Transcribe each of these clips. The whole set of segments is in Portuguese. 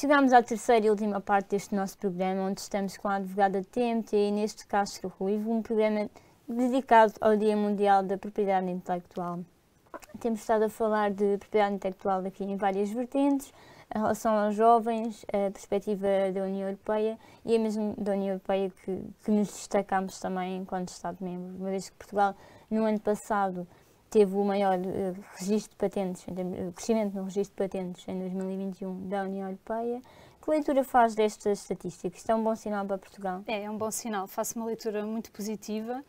Chegámos à terceira e última parte deste nosso programa, onde estamos com a advogada TMT Inês de Castro Ruivo, um programa dedicado ao Dia Mundial da Propriedade Intelectual. Temos estado a falar de propriedade intelectual aqui em várias vertentes, a relação aos jovens, a perspectiva da União Europeia e é mesmo da União Europeia que, que nos destacamos também enquanto Estado-membro, uma vez que Portugal, no ano passado, teve o maior uh, registro de patentes, o eh, crescimento no registro de patentes em 2021 da União Europeia. Que leitura faz destas estatísticas? Isto é um bom sinal para Portugal? É, é um bom sinal. Faço uma leitura muito positiva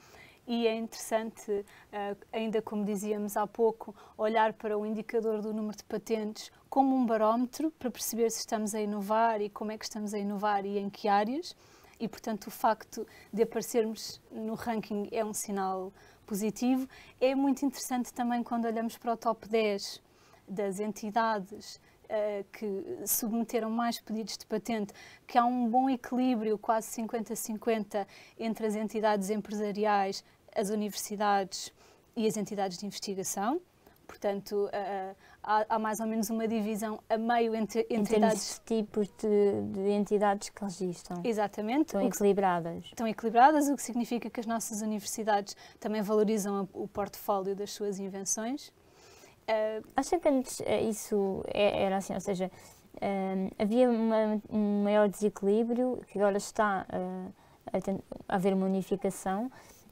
e é interessante, eh, ainda como dizíamos há pouco, olhar para o indicador do número de patentes como um barómetro para perceber se estamos a inovar e como é que estamos a inovar e em que áreas e, portanto, o facto de aparecermos no ranking é um sinal positivo. É muito interessante também quando olhamos para o top 10 das entidades uh, que submeteram mais pedidos de patente, que há um bom equilíbrio, quase 50-50, entre as entidades empresariais, as universidades e as entidades de investigação. Portanto, uh, há, há, mais ou menos uma divisão a meio entre, entre entidades. tipos de, de, entidades que registram. Exatamente. Estão equilibradas. estão equilibradas, o que significa que as nossas universidades também valorizam a, o portfólio das suas invenções. Uh, eh, Acha que antes isso é, era assim, ou seja, havia uma, um maior desequilíbrio que agora está uh, a, a haver uma unificação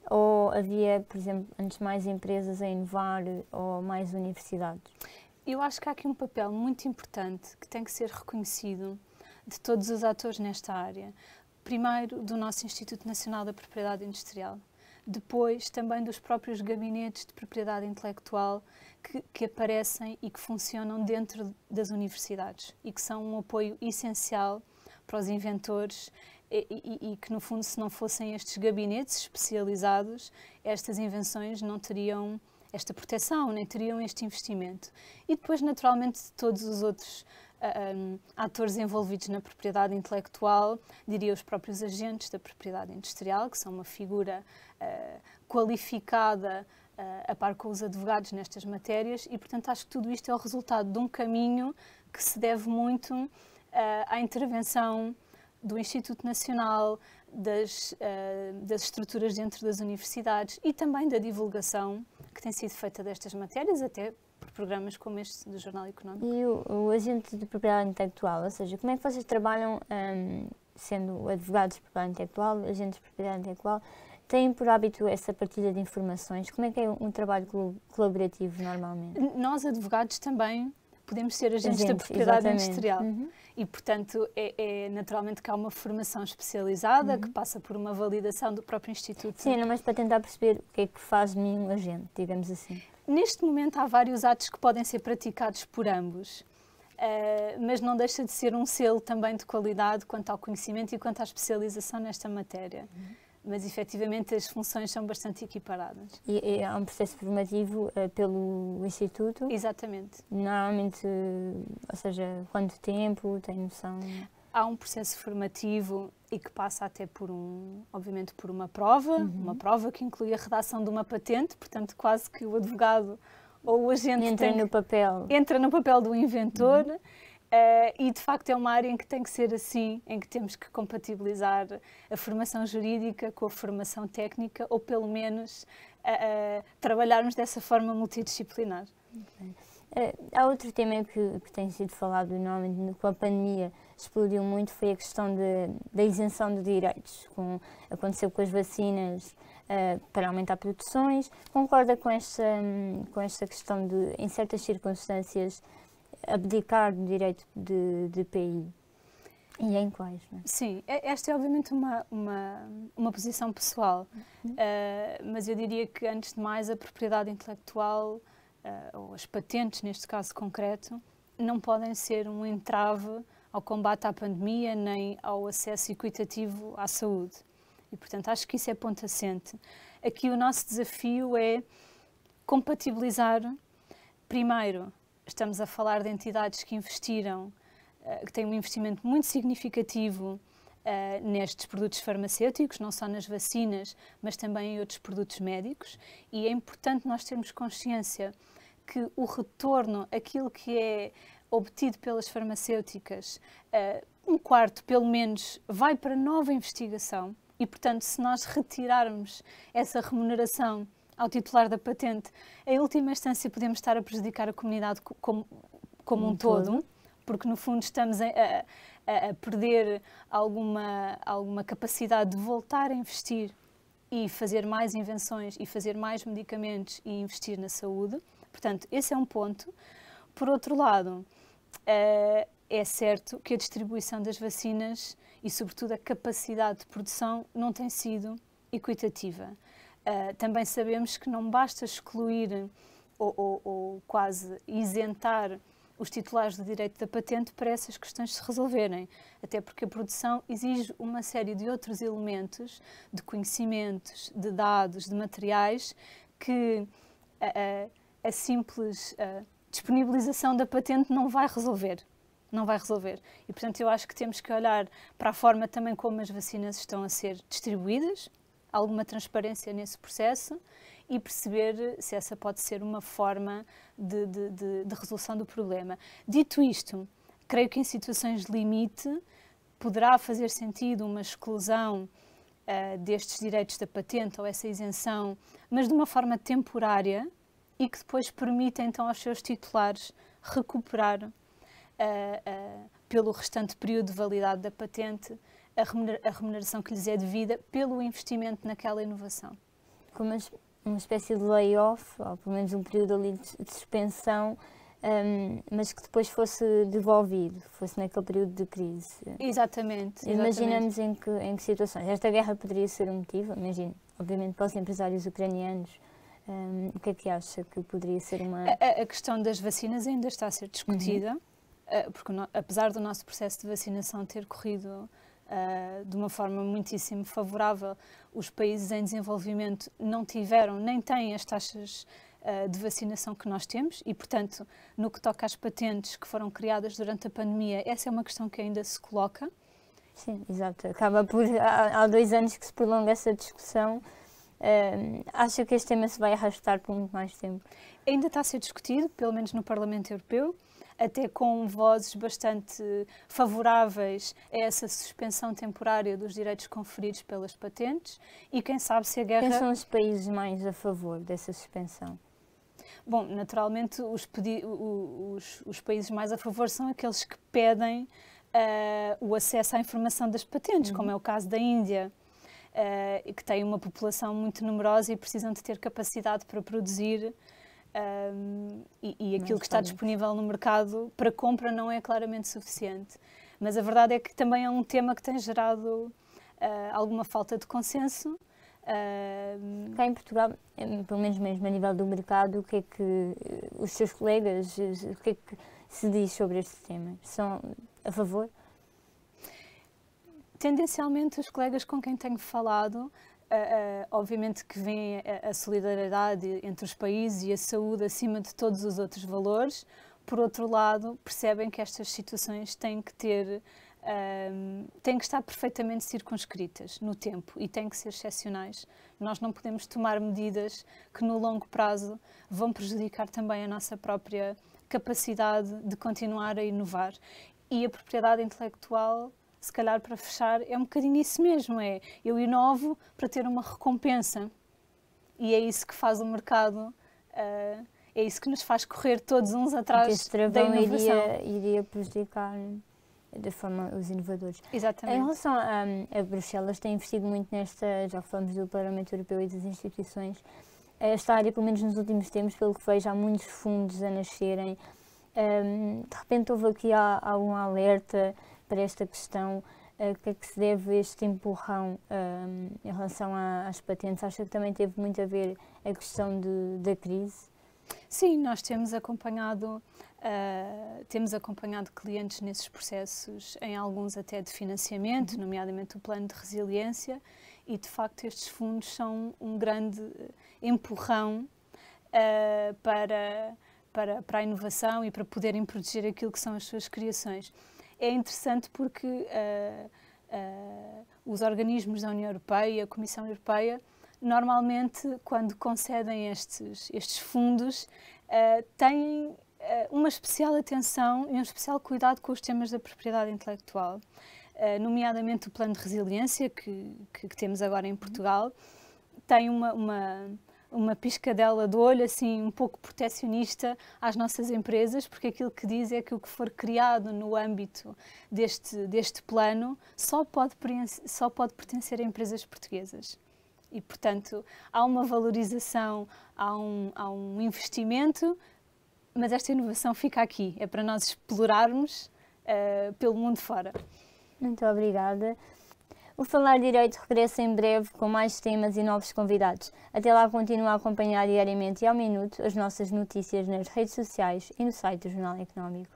ou havia, por exemplo, antes mais empresas a inovar ou mais universidades? Eu acho que há aqui um papel muito importante que tem que ser reconhecido de todos os atores nesta área. Primeiro, do nosso Instituto Nacional da Propriedade Industrial, depois também dos próprios gabinetes de propriedade intelectual que, que, aparecem e que funcionam dentro das universidades e que são um apoio essencial para os inventores e, e, e, que, no fundo, se não fossem estes gabinetes especializados, estas invenções não teriam esta proteção, nem teriam este investimento. E depois, naturalmente, todos os outros um, ah, atores envolvidos na propriedade intelectual, diria os próprios agentes da propriedade industrial, que são uma figura uh, qualificada uh, a par com os advogados nestas matérias, e, portanto, acho que tudo isto é o resultado de um caminho que se deve muito uh, à intervenção do Instituto Nacional, das, uh, das estruturas dentro das universidades e também da divulgação que tem sido feita destas matérias, até por programas como este do Jornal Económico. E o, o agente de propriedade intelectual, ou seja, como é que vocês trabalham, um, ehm, sendo advogados de propriedade intelectual, agentes de propriedade intelectual, têm por hábito essa partilha de informações? Como é que é um trabalho colaborativo normalmente? Nós, advogados, também podemos ser agentes Gente, da propriedade exatamente. industrial. Uhum. E, portanto, é, é, naturalmente que há uma formação especializada uhum. que passa por uma validação do próprio Instituto. Sim, não, mas para tentar perceber o que é que faz de mim um agente, digamos assim. Neste momento há vários atos que podem ser praticados por ambos. Uh, mas não deixa de ser um selo também de qualidade quanto ao conhecimento e quanto à especialização nesta matéria. Uhum mas efetivamente as funções são bastante equiparadas. E, e há um processo formativo uh, pelo Instituto? Exatamente. Normalmente, eh, ou seja, quanto tempo, tem noção? Há um processo formativo e que passa até por um, obviamente, por uma prova, uhum. uma prova que inclui a redação de uma patente, portanto quase que o advogado ou o agente... Entra tem, no papel. Entra no papel do inventor. Uhum Uh, e de facto é uma área em que tem que ser assim, em que temos que compatibilizar a formação jurídica com a formação técnica, ou pelo menos uh, uh, trabalharmos dessa forma multidisciplinar. Okay. Eh, há outro tema que, que tem sido falado normalmente com a pandemia explodiu muito foi a questão de, da isenção de direitos, com, aconteceu com as vacinas eh, para aumentar produções. Concorda com esta, hum, com esta questão de, em certas circunstâncias, abdicar do direito de, de PI. E em quais? Né? Sim, esta é obviamente uma, uma, uma posição pessoal, uh, mas eu diria que antes de mais a propriedade intelectual, uh, ou as patentes neste caso concreto, não podem ser um entrave ao combate à pandemia nem ao acesso equitativo à saúde. E portanto acho que isso é ponto assente. Aqui o nosso desafio é compatibilizar, primeiro, estamos a falar de entidades que investiram, eh, que têm um investimento muito significativo eh, nestes produtos farmacêuticos, não só nas vacinas, mas também em outros produtos médicos, e é importante nós termos consciência que o retorno, aquilo que é obtido pelas farmacêuticas, eh, um quarto pelo menos vai para nova investigação, e portanto, se nós retirarmos essa remuneração ao titular da patente. Em última instância, podemos estar a prejudicar a comunidade como, como um, um todo, todo, porque no fundo estamos a, a, a, perder alguma, alguma capacidade de voltar a investir e fazer mais invenções e fazer mais medicamentos e investir na saúde. Portanto, esse é um ponto. Por outro lado, eh, é certo que a distribuição das vacinas e, sobretudo, a capacidade de produção não tem sido equitativa. Uh, também sabemos que não basta excluir ou, ou, ou, quase isentar os titulares do direito da patente para essas questões se resolverem, até porque a produção exige uma série de outros elementos, de conhecimentos, de dados, de materiais, que a, a, a simples a ah, disponibilização da patente não vai resolver não vai resolver. E, portanto, eu acho que temos que olhar para a forma também como as vacinas estão a ser distribuídas, alguma transparência nesse processo e perceber se essa pode ser uma forma de, de, de, de resolução do problema. Dito isto, creio que em situações de limite poderá fazer sentido uma exclusão uh, destes direitos da patente ou essa isenção, mas de uma forma temporária e que depois permita então aos seus titulares recuperar uh, uh, pelo restante período de validade da patente a remuneração que lhes é devida pelo investimento naquela inovação. Como uma espécie de layoff, ou pelo menos um período ali de suspensão, um, mas que depois fosse devolvido, fosse naquele período de crise. Exatamente. Imaginamos Em, que, em que situações. Esta guerra poderia ser um motivo, imagino, obviamente para os empresários ucranianos. Um, o que é que acha que poderia ser uma. A, a questão das vacinas ainda está a ser discutida, uhum. Eh, porque no, apesar do nosso processo de vacinação ter corrido uh, de uma forma muitíssimo favorável. Os países em desenvolvimento não tiveram nem têm as taxas uh, de vacinação que nós temos e, portanto, no que toca às patentes que foram criadas durante a pandemia, essa é uma questão que ainda se coloca. Sim, exato. Acaba por. Há, há dois anos que se prolonga essa discussão Uh, acho que este tema se vai arrastar por muito mais tempo. Ainda está a ser discutido, pelo menos no Parlamento Europeu, até com vozes bastante favoráveis a essa suspensão temporária dos direitos conferidos pelas patentes e quem sabe se a guerra... Quem são os países mais a favor dessa suspensão? Bom, naturalmente os, os, os países mais a favor são aqueles que pedem uh, o acesso à informação das patentes, uhum. como é o caso da Índia uh, que têm uma população muito numerosa e precisam de ter capacidade para produzir um, ehm, e, e, aquilo que está disponível no mercado para compra não é claramente suficiente. Mas a verdade é que também é um tema que tem gerado uh, alguma falta de consenso. Ehm, Cá em Portugal, pelo menos mesmo a nível do mercado, o que é que eh, os seus colegas, o que é que se diz sobre este tema? São a favor? Tendencialmente, os colegas com quem tenho falado Uh, uh, obviamente que vem a, a, solidariedade entre os países e a saúde acima de todos os outros valores. Por outro lado, percebem que estas situações têm que ter, ehm, têm que estar perfeitamente circunscritas no tempo e têm que ser excepcionais. Nós não podemos tomar medidas que no longo prazo vão prejudicar também a nossa própria capacidade de continuar a inovar. E a propriedade intelectual se calhar para fechar, é um bocadinho isso mesmo, é eu inovo para ter uma recompensa. E é isso que faz o mercado, uh, é isso que nos faz correr todos uns atrás este da inovação. Iria, iria prejudicar de forma os inovadores. Exatamente. Em relação a, a Bruxelas, tem investido muito nesta, já falamos do Parlamento Europeu e das instituições, esta área, pelo menos nos últimos tempos, pelo que vejo, há muitos fundos a nascerem. Um, de repente houve aqui algum alerta para esta questão, a eh, que é que se deve este empurrão ehm, em relação a, às patentes? Acha que também teve muito a ver a questão de, da crise? Sim, nós temos acompanhado, uh, temos acompanhado clientes nesses processos, em alguns até de financiamento, uhum. nomeadamente o plano de resiliência, e de facto estes fundos são um grande eh, empurrão uh, para, para, para a inovação e para poderem proteger aquilo que são as suas criações é interessante porque uh, uh, os organismos da União Europeia, a Comissão Europeia, normalmente, quando concedem estes, estes fundos, uh, têm uma especial atenção e um especial cuidado com os temas da propriedade intelectual, nomeadamente o Plano de Resiliência que, que, que temos agora em Portugal, tem uma, uma uma piscadela de olho, assim, um pouco proteccionista às nossas empresas, porque aquilo que diz é que o que for criado no âmbito deste, deste plano só pode, só pode pertencer a empresas portuguesas. E, portanto, há uma valorização, há um, há um investimento, mas esta inovação fica aqui, é para nós explorarmos uh, pelo mundo fora. Muito obrigada. O Falar Direito regressa em breve com mais temas e novos convidados. Até lá, continua a acompanhar diariamente e ao minuto as nossas notícias nas redes sociais e no site do Jornal Económico.